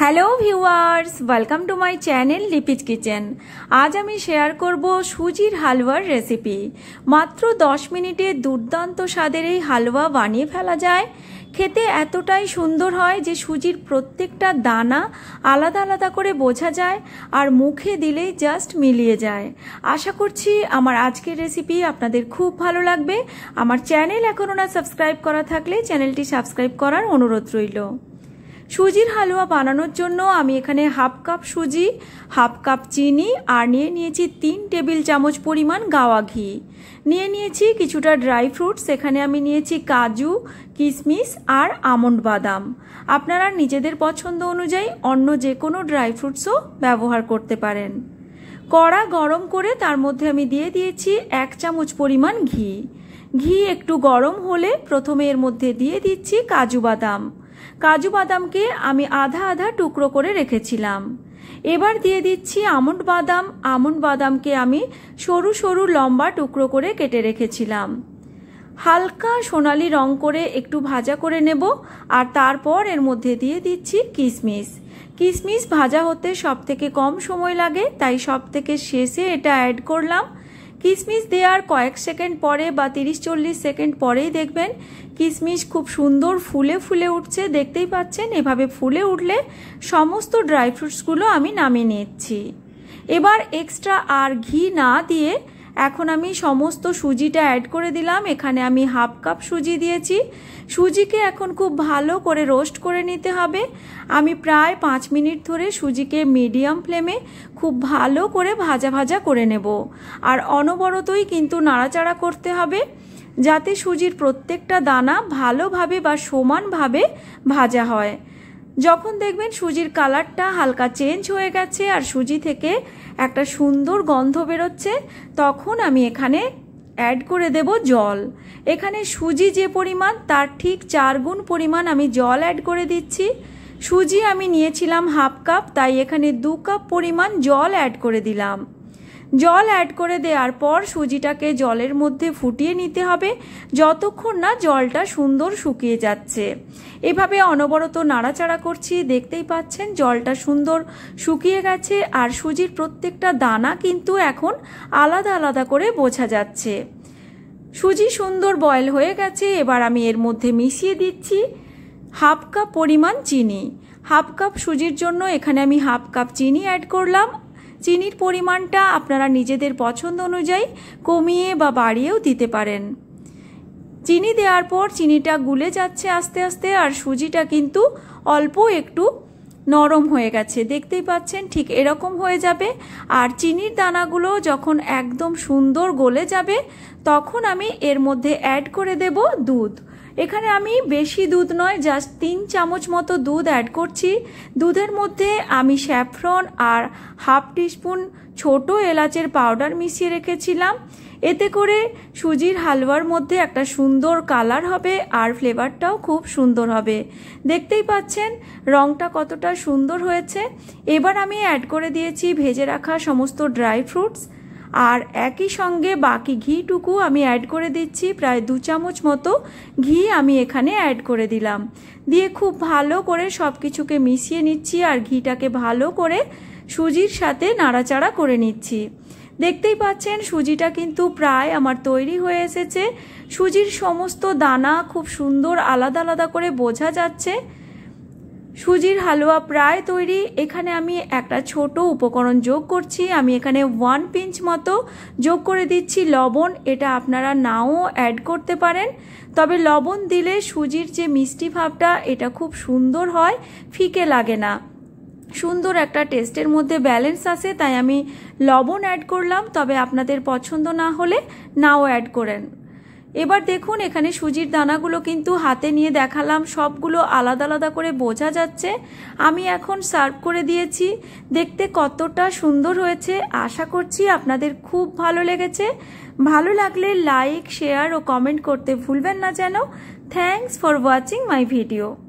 hello viewers welcome to my channel Lipi's kitchen আজ আমি share করব সুজির হালুয়ার রেসিপি মাত্র দশ মিনিটে দুর্দান্ত স্বাদের এই হালুয়া বানিয়ে ফেলা যায় খেতে এতটাই সুন্দর হয় যে সুজির প্রত্যেকটা দানা আলাদা আলাদা করে বোঝা যায় আর মুখে দিলেই জাস্ট মিলিয়ে যায় আশা করছি আমার আজকের রেসিপি আপনাদের খুব ভালো লাগবে আমার চ্যানেল এখনও না সাবস্ক্রাইব করা থাকলে চ্যানেলটি সাবস্ক্রাইব করার অনুরোধ রইল সুজির হালুয়া বানানোর জন্য আমি এখানে হাফ কাপ সুজি হাফ কাপ চিনি আর নিয়ে নিয়েছি তিন টেবিল চামচ পরিমাণ গাওয়া ঘি নিয়ে নিয়েছি কিছুটা ড্রাই ফ্রুটস এখানে আমি নিয়েছি কাজু কিশমিশ আর আমন্ড বাদাম আপনারা নিজেদের পছন্দ অনুযায়ী অন্য যে কোনো ড্রাই ফ্রুটসও ব্যবহার করতে পারেন কড়া গরম করে তার মধ্যে আমি দিয়ে দিয়েছি এক চামচ পরিমাণ ঘি ঘি একটু গরম হলে প্রথমে এর মধ্যে দিয়ে দিচ্ছি কাজু বাদাম কাজু বাদামকে আমি আধা আধা টুকরো করে রেখেছিলাম এবার দিয়ে দিচ্ছি আমন্ড বাদাম আমন্ড বাদামকে আমি সরু সরু লম্বা টুকরো করে কেটে রেখেছিলাম হালকা সোনালি রং করে একটু ভাজা করে নেব আর তারপর এর মধ্যে দিয়ে দিচ্ছি কিশমিশ কিশমিশ ভাজা হতে সব থেকে কম সময় লাগে তাই সব থেকে শেষে এটা অ্যাড করলাম কিসমিস দেওয়ার কয়েক সেকেন্ড পরে বা তিরিশ চল্লিশ সেকেন্ড পরেই দেখবেন কিসমিস খুব সুন্দর ফুলে ফুলে উঠছে দেখতেই পাচ্ছেন এভাবে ফুলে উঠলে সমস্ত ড্রাই ফ্রুটসগুলো আমি নামিয়ে নিচ্ছি এবার এক্সট্রা আর ঘি না দিয়ে এখন আমি সমস্ত সুজিটা অ্যাড করে দিলাম এখানে আমি হাফ কাপ সুজি দিয়েছি সুজিকে এখন খুব ভালো করে রোস্ট করে নিতে হবে আমি প্রায় পাঁচ মিনিট ধরে সুজিকে মিডিয়াম ফ্লেমে খুব ভালো করে ভাজা ভাজা করে নেব আর অনবরতই কিন্তু নাড়াচাড়া করতে হবে যাতে সুজির প্রত্যেকটা দানা ভালোভাবে বা সমানভাবে ভাজা হয় যখন দেখবেন সুজির কালারটা হালকা চেঞ্জ হয়ে গেছে আর সুজি থেকে একটা সুন্দর গন্ধ বেরোচ্ছে তখন আমি এখানে অ্যাড করে দেব জল এখানে সুজি যে পরিমাণ তার ঠিক চার গুণ পরিমাণ আমি জল অ্যাড করে দিচ্ছি সুজি আমি নিয়েছিলাম হাফ কাপ তাই এখানে দু কাপ পরিমাণ জল অ্যাড করে দিলাম জল অ্যাড করে দেওয়ার পর সুজিটাকে জলের মধ্যে ফুটিয়ে নিতে হবে যতক্ষণ না জলটা সুন্দর শুকিয়ে যাচ্ছে এভাবে অনবরত নাড়াচাড়া করছি দেখতেই পাচ্ছেন জলটা সুন্দর শুকিয়ে গেছে আর সুজির প্রত্যেকটা দানা কিন্তু এখন আলাদা আলাদা করে বোঝা যাচ্ছে সুজি সুন্দর বয়েল হয়ে গেছে এবার আমি এর মধ্যে মিশিয়ে দিচ্ছি হাফ কাপ পরিমাণ চিনি হাফ কাপ সুজির জন্য এখানে আমি হাফ কাপ চিনি অ্যাড করলাম চিনির পরিমাণটা আপনারা নিজেদের পছন্দ অনুযায়ী কমিয়ে বা বাড়িয়েও দিতে পারেন চিনি দেওয়ার পর চিনিটা গুলে যাচ্ছে আস্তে আস্তে আর সুজিটা কিন্তু অল্প একটু নরম হয়ে গেছে দেখতেই পাচ্ছেন ঠিক এরকম হয়ে যাবে আর চিনির দানাগুলো যখন একদম সুন্দর গলে যাবে তখন আমি এর মধ্যে অ্যাড করে দেব দুধ এখানে আমি বেশি দুধ নয় জাস্ট তিন চামচ মতো দুধ অ্যাড করছি দুধের মধ্যে আমি স্যাফ্রন আর হাফ টিস্পুন ছোট এলাচের পাউডার মিশিয়ে রেখেছিলাম এতে করে সুজির হালুয়ার মধ্যে একটা সুন্দর কালার হবে আর ফ্লেভারটাও খুব সুন্দর হবে দেখতেই পাচ্ছেন রংটা কতটা সুন্দর হয়েছে এবার আমি অ্যাড করে দিয়েছি ভেজে রাখা সমস্ত ড্রাই ফ্রুটস আর একই সঙ্গে বাকি ঘিটুকু আমি অ্যাড করে দিচ্ছি প্রায় দু চামচ মতো ঘি আমি এখানে অ্যাড করে দিলাম দিয়ে খুব ভালো করে সব কিছুকে মিশিয়ে নিচ্ছি আর ঘিটাকে ভালো করে সুজির সাথে নাড়াচাড়া করে নিচ্ছি দেখতেই পাচ্ছেন সুজিটা কিন্তু প্রায় আমার তৈরি হয়ে এসেছে সুজির সমস্ত দানা খুব সুন্দর আলাদা আলাদা করে বোঝা যাচ্ছে সুজির হালুয়া প্রায় তৈরি এখানে আমি একটা ছোট উপকরণ যোগ করছি আমি এখানে ওয়ান পিঞ্চ মতো যোগ করে দিচ্ছি লবণ এটা আপনারা নাও অ্যাড করতে পারেন তবে লবণ দিলে সুজির যে মিষ্টি ভাবটা এটা খুব সুন্দর হয় ফিকে লাগে না সুন্দর একটা টেস্টের মধ্যে ব্যালেন্স আছে তাই আমি লবণ অ্যাড করলাম তবে আপনাদের পছন্দ না হলে নাও অ্যাড করেন এবার দেখুন এখানে সুজির দানাগুলো কিন্তু হাতে নিয়ে দেখালাম সবগুলো আলাদা আলাদা করে বোঝা যাচ্ছে আমি এখন সার্ভ করে দিয়েছি দেখতে কতটা সুন্দর হয়েছে আশা করছি আপনাদের খুব ভালো লেগেছে ভালো লাগলে লাইক শেয়ার ও কমেন্ট করতে ভুলবেন না যেন thanks for watching my video